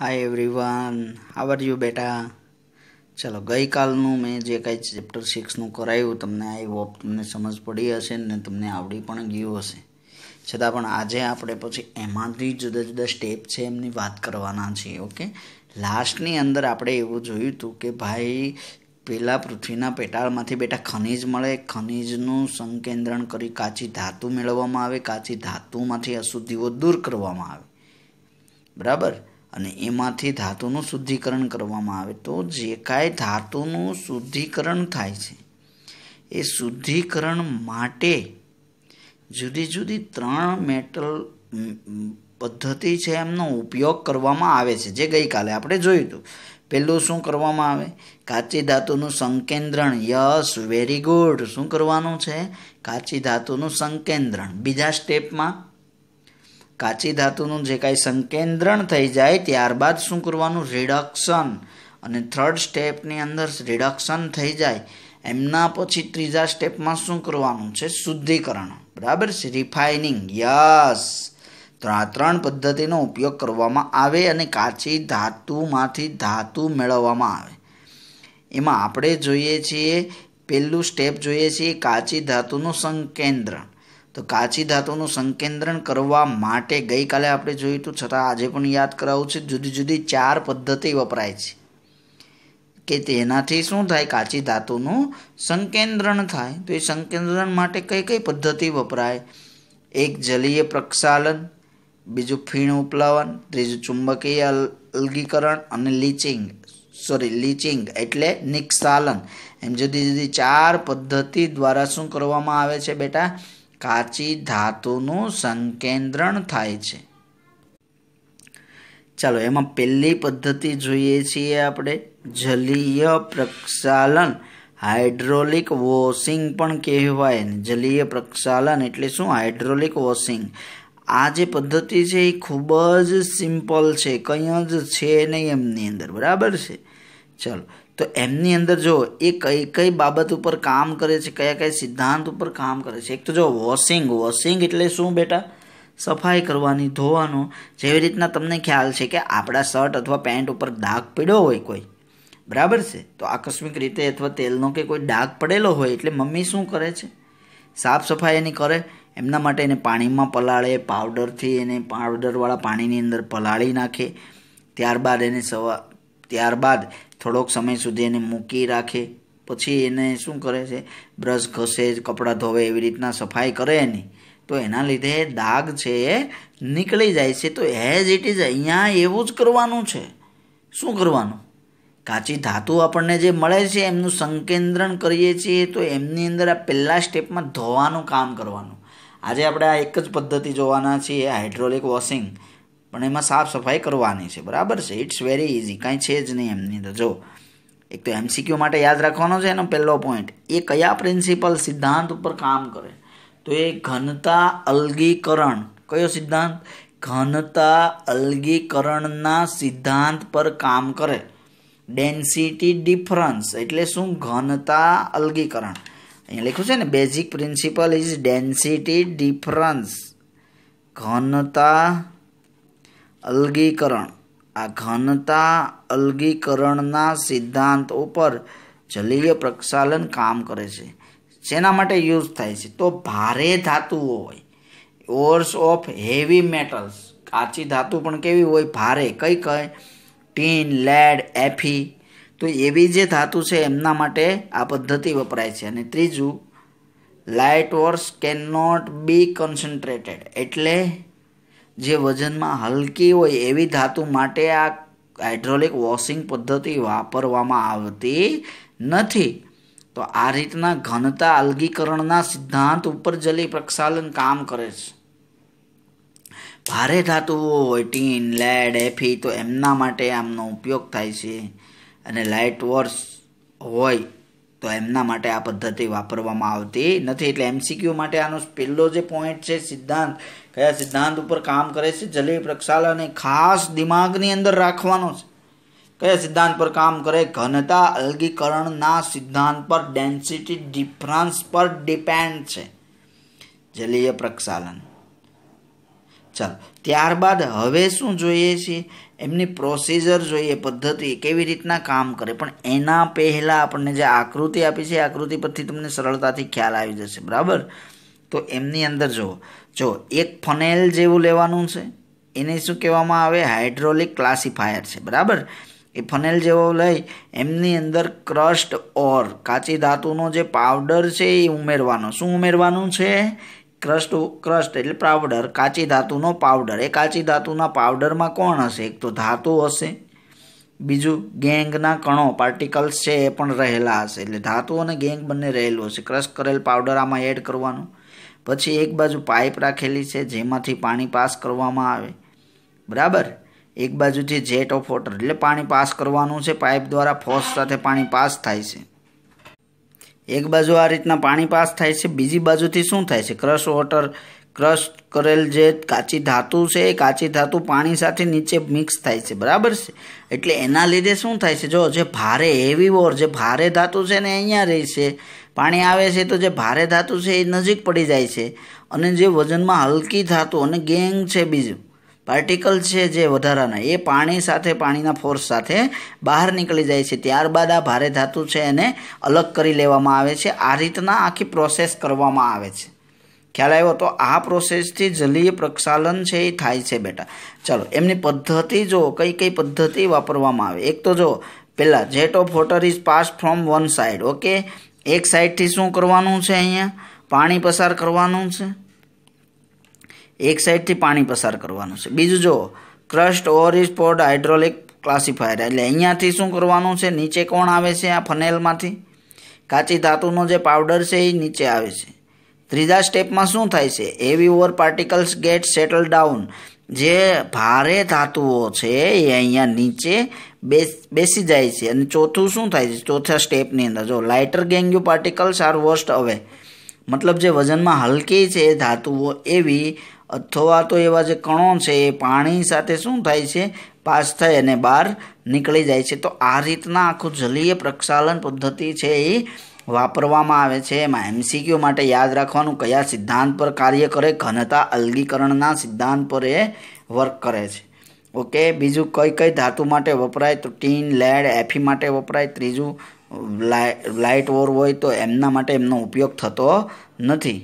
hi everyone how are you બેટા ચાલો ગઈકાલનું મેં જે કાંઈ ચેપ્ટર સિક્સનું કરાયું તમને આઈ હોપ તમને સમજ પડી હશે ને તમને આવડી પણ ગયું હશે છતાં પણ આજે આપણે પછી એમાંથી જુદા જુદા સ્ટેપ છે એમની વાત કરવાના છીએ ઓકે લાસ્ટની અંદર આપણે એવું જોયું હતું કે ભાઈ પેલા પૃથ્વીના પેટાળમાંથી બેટા ખનિજ મળે ખનિજનું સંકેન્દ્રણ કરી કાચી ધાતુ મેળવવામાં આવે કાચી ધાતુમાંથી અશુદ્ધિઓ દૂર કરવામાં આવે બરાબર અને એમાંથી ધાતુનું શુદ્ધિકરણ કરવામાં આવે તો જે કાંઈ ધાતુનું શુદ્ધિકરણ થાય છે એ શુદ્ધિકરણ માટે જુદી જુદી ત્રણ મેટલ પદ્ધતિ છે એમનો ઉપયોગ કરવામાં આવે છે જે ગઈકાલે આપણે જોયું હતું પહેલું શું કરવામાં આવે કાચી ધાતુનું સંકેન્દ્રણ યસ વેરી ગુડ શું કરવાનું છે કાચી ધાતુનું સંકેન્દ્રણ બીજા સ્ટેપમાં કાચી ધાતુનું જે કાંઈ સંકેન્દ્રણ થઈ જાય ત્યારબાદ શું કરવાનું રિડક્શન અને થર્ડ સ્ટેપની અંદર રિડક્શન થઈ જાય એમના પછી ત્રીજા સ્ટેપમાં શું કરવાનું છે શુદ્ધિકરણ બરાબર છે રિફાઇનિંગ યસ ત્રણ ત્રણ પદ્ધતિનો ઉપયોગ કરવામાં આવે અને કાચી ધાતુમાંથી ધાતુ મેળવવામાં આવે એમાં આપણે જોઈએ છીએ પહેલું સ્ટેપ જોઈએ છીએ કાચી ધાતુનું સંકેન્દ્રણ તો કાચી ધાતુનું સંકેન્દ્રણ કરવા માટે ગઈકાલે આપણે જોયું હતું છતાં આજે પણ યાદ કરાવું છે જુદી જુદી ચાર પદ્ધતિ વપરાય છે કે તેનાથી શું થાય કાચી ધાતુનું સંકેન્દ્રણ થાય તો એ સંકેન્દ્રણ માટે કઈ કઈ પદ્ધતિ વપરાય એક જલીય પ્રક્ષાલન બીજું ફીણ ઉપલાવન ત્રીજું ચુંબકીય અલગીકરણ અને લીચિંગ સોરી લીચિંગ એટલે નિક્ષાલન એમ જુદી જુદી ચાર પદ્ધતિ દ્વારા શું કરવામાં આવે છે બેટા કાચી ધાતુનું સંકેન્દ્રણ થાય છે ચાલો એમાં પહેલી પદ્ધતિ જોઈએ છીએ આપણે જલીય પ્રક્ષાલન હાઇડ્રોલિક વોશિંગ પણ કહેવાય જલીય પ્રક્ષાલન એટલે શું હાઇડ્રોલિક વોશિંગ આ જે પદ્ધતિ છે એ ખૂબ જ સિમ્પલ છે કંઈ જ છે નહીં એમની અંદર બરાબર છે ચાલો તો એમની અંદર જો એ કઈ કઈ બાબત ઉપર કામ કરે છે કયા કયા સિદ્ધાંત ઉપર કામ કરે છે એક તો જો વોશિંગ વોશિંગ એટલે શું બેટા સફાઈ કરવાની ધોવાનું જેવી રીતના તમને ખ્યાલ છે કે આપણા શર્ટ અથવા પેન્ટ ઉપર ડાઘ પડ્યો હોય કોઈ બરાબર છે તો આકસ્મિક રીતે અથવા તેલનો કે કોઈ ડાઘ પડેલો હોય એટલે મમ્મી શું કરે છે સાફ સફાઈ એની કરે એમના માટે એને પાણીમાં પલાળે પાવડરથી એને પાવડરવાળા પાણીની અંદર પલાળી નાખે ત્યારબાદ એને સવા ત્યારબાદ થોડોક સમય સુધી એને મૂકી રાખે પછી એને શું કરે છે બ્રશ ઘસે કપડાં ધોવે એવી રીતના સફાઈ કરે એની તો એના લીધે દાગ છે એ નીકળી જાય છે તો એઝ ઇટ ઇઝ અહીંયા એવું જ કરવાનું છે શું કરવાનું કાચી ધાતુ આપણને જે મળે છે એમનું સંકેન્દ્રણ કરીએ છીએ તો એમની અંદર આ પહેલાં સ્ટેપમાં ધોવાનું કામ કરવાનું આજે આપણે આ એક જ પદ્ધતિ જોવાના છીએ હાઇડ્રોલિક વોશિંગ પણ એમાં સાફ સફાઈ કરવાની છે બરાબર છે ઇટ્સ વેરી ઇઝી કાંઈ છે જ નહીં એમની અંદર જો એક તો એમસીક્યુ માટે યાદ રાખવાનો છે એનો પહેલો પોઈન્ટ એ કયા પ્રિન્સિપલ સિદ્ધાંત ઉપર કામ કરે તો એ ઘનતા અલગીકરણ કયો સિદ્ધાંત ઘનતા અલગીકરણના સિદ્ધાંત પર કામ કરે ડેન્સિટી ડિફરન્સ એટલે શું ઘનતા અલગીકરણ અહીંયા લખ્યું છે ને basic principle is density difference ઘનતા અલગીકરણ આ ઘનતા અલગીકરણના સિદ્ધાંત ઉપર જલીય પ્રક્ષાલન કામ કરે છે જેના માટે યુઝ થાય છે તો ભારે ધાતુઓ હોય ઓર્સ ઓફ હેવી મેટલ્સ કાચી ધાતુ પણ કેવી હોય ભારે કઈ કઈ ટીન લેડ એફી તો એવી જે ધાતુ છે એમના માટે આ પદ્ધતિ વપરાય છે અને ત્રીજું light ores can not be concentrated એટલે જે વજનમાં હલકી હોય એવી ધાતુ માટે આ હાઇડ્રોલિક વોશિંગ પદ્ધતિ વાપરવામાં આવતી નથી તો આ રીતના ઘનતા અલગીકરણના સિદ્ધાંત ઉપર જલી પ્રક્ષાલન કામ કરે છે ભારે ધાતુઓ હોય ટીન લેડ એફી તો એમના માટે આમનો ઉપયોગ થાય છે અને લાઇટ વોર્સ હોય તો એમના માટે આ પદ્ધતિ વાપરવામાં આવતી નથી એટલે એમસીક્યુ માટે આનો પહેલો જે પોઈન્ટ છે સિદ્ધાંત કયા સિદ્ધાંત ઉપર કામ કરે છે જલીય પ્રક્ષાલને ખાસ દિમાગની અંદર રાખવાનો છે કયા સિદ્ધાંત પર કામ કરે ઘનતા અલગીકરણના સિદ્ધાંત પર ડેન્સિટી ડિફરન્સ પર ડિપેન્ડ છે જલીય પ્રક્ષાલન ચાલો ત્યારબાદ હવે શું જોઈએ છે એમની પ્રોસીજર જોઈએ પદ્ધતિ કેવી રીતના કામ કરે પણ એના પહેલાં આપણને જે આકૃતિ આપી છે એ આકૃતિ પરથી તમને સરળતાથી ખ્યાલ આવી જશે બરાબર તો એમની અંદર જુઓ જો એક ફનેલ જેવું લેવાનું છે એને શું કહેવામાં આવે હાઇડ્રોલિક ક્લાસિફાયર છે બરાબર એ ફનેલ જેવો લઈ એમની અંદર ક્રસ્ટ ઓર કાચી ધાતુનો જે પાવડર છે એ ઉમેરવાનો શું ઉમેરવાનું છે ક્રસ્ટ ક્રસ્ટ એટલે પાવડર કાચી ધાતુનો પાવડર એ કાચી ધાતુના પાવડરમાં કોણ હશે એક તો ધાતુ હશે બીજું ગેંગના કણો પાર્ટિકલ્સ છે એ પણ રહેલા હશે એટલે ધાતુ અને ગેંગ બંને રહેલું હશે ક્રશ કરેલ પાવડર આમાં એડ કરવાનું પછી એક બાજુ પાઇપ રાખેલી છે જેમાંથી પાણી પાસ કરવામાં આવે બરાબર એક બાજુથી જેટ ઓફ વોટર એટલે પાણી પાસ કરવાનું છે પાઇપ દ્વારા ફોર્સ સાથે પાણી પાસ થાય છે એક બાજુ આ રીતના પાણી પાસ થાય છે બીજી બાજુથી શું થાય છે ક્રશ વોટર ક્રશ કરેલ જે કાચી ધાતુ છે એ કાચી ધાતુ પાણી સાથે નીચે મિક્સ થાય છે બરાબર છે એટલે એના લીધે શું થાય છે જો જે ભારે હેવી વોર જે ભારે ધાતુ છે ને અહીંયા રહે છે પાણી આવે છે તો જે ભારે ધાતુ છે એ નજીક પડી જાય છે અને જે વજનમાં હલકી ધાતુ અને ગેંગ છે બીજું પાર્ટિકલ છે જે વધારાના એ પાણી સાથે પાણીના ફોર્સ સાથે બહાર નીકળી જાય છે ત્યારબાદ આ ભારે ધાતુ છે એને અલગ કરી લેવામાં આવે છે આ રીતના આખી પ્રોસેસ કરવામાં આવે છે ખ્યાલ આવ્યો તો આ પ્રોસેસથી જલીય પ્રક્ષાલન છે એ થાય છે બેટા ચલો એમની પદ્ધતિ જો કઈ કઈ પદ્ધતિ વાપરવામાં આવે એક તો જો પહેલાં jet of water is pass from one side okay એક સાઈડથી શું કરવાનું છે અહીંયા પાણી પસાર કરવાનું છે એક સાઈડથી પાણી પસાર કરવાનું છે બીજું જો crushed ore is poured hydraulic classifier એટલે અહીંયાથી શું કરવાનું છે નીચે કોણ આવે છે આ ફનેલમાંથી કાચી ધાતુનો જે પાવડર છે એ નીચે આવે છે ત્રીજા સ્ટેપમાં શું થાય છે એવી ore particles get settle down જે ભારે ધાતુઓ છે એ અહીંયા નીચે બેસી જાય છે અને ચોથું શું થાય છે ચોથા સ્ટેપની અંદર જો lighter gangue particles are washed away મતલબ જે વજનમાં હલકી છે ધાતુઓ એવી અથવા તો એવા જે કણો છે એ પાણી સાથે શું થાય છે પાસ થઈ અને બહાર નીકળી જાય છે તો આ રીતના આખું જલીય પ્રક્ષાલન પદ્ધતિ છે એ વાપરવામાં આવે છે એમાં એમસીક્યુ માટે યાદ રાખવાનું કયા સિદ્ધાંત પર કાર્ય કરે ઘનતા અલગીકરણના સિદ્ધાંત પર એ વર્ક કરે છે ઓકે બીજું કઈ કઈ ધાતુ માટે વપરાય તો ટીન લેડ એફી માટે વપરાય ત્રીજું લાઇટ ઓર હોય તો એમના માટે એમનો ઉપયોગ થતો નથી